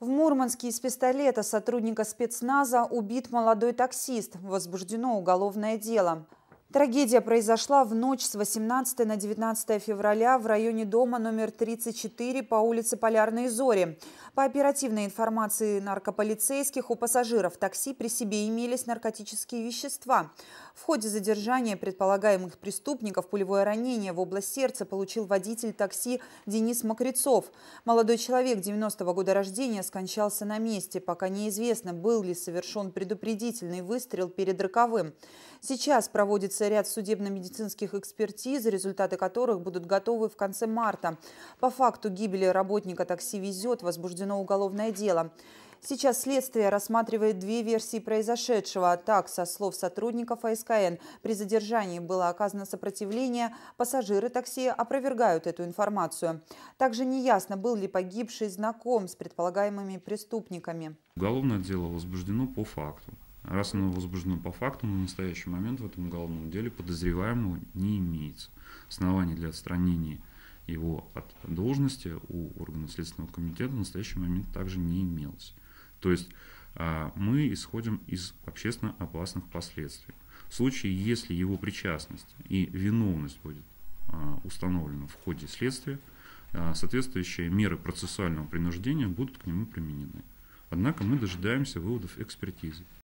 В Мурманске из пистолета сотрудника спецназа убит молодой таксист. Возбуждено уголовное дело. Трагедия произошла в ночь с 18 на 19 февраля в районе дома номер 34 по улице Полярные Зори. По оперативной информации наркополицейских, у пассажиров такси при себе имелись наркотические вещества. В ходе задержания предполагаемых преступников пулевое ранение в область сердца получил водитель такси Денис Мокрецов. Молодой человек 90 -го года рождения скончался на месте, пока неизвестно, был ли совершен предупредительный выстрел перед роковым. Сейчас проводится проводится ряд судебно-медицинских экспертиз, результаты которых будут готовы в конце марта. По факту гибели работника такси «Везет» возбуждено уголовное дело. Сейчас следствие рассматривает две версии произошедшего. Так, со слов сотрудников АСКН, при задержании было оказано сопротивление. Пассажиры такси опровергают эту информацию. Также неясно, был ли погибший знаком с предполагаемыми преступниками. Уголовное дело возбуждено по факту. Раз оно возбуждено по факту, на настоящий момент в этом уголовном деле подозреваемого не имеется. Оснований для отстранения его от должности у органа Следственного комитета в настоящий момент также не имелось. То есть а, мы исходим из общественно опасных последствий. В случае, если его причастность и виновность будет а, установлена в ходе следствия, а, соответствующие меры процессуального принуждения будут к нему применены. Однако мы дожидаемся выводов экспертизы.